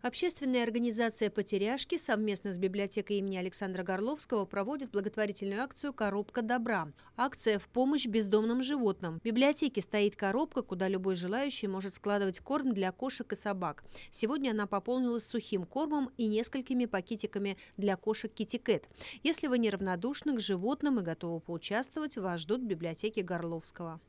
Общественная организация «Потеряшки» совместно с библиотекой имени Александра Горловского проводит благотворительную акцию «Коробка добра». Акция в помощь бездомным животным. В библиотеке стоит коробка, куда любой желающий может складывать корм для кошек и собак. Сегодня она пополнилась сухим кормом и несколькими пакетиками для кошек «Китикет». Если вы неравнодушны к животным и готовы поучаствовать, вас ждут в библиотеке Горловского.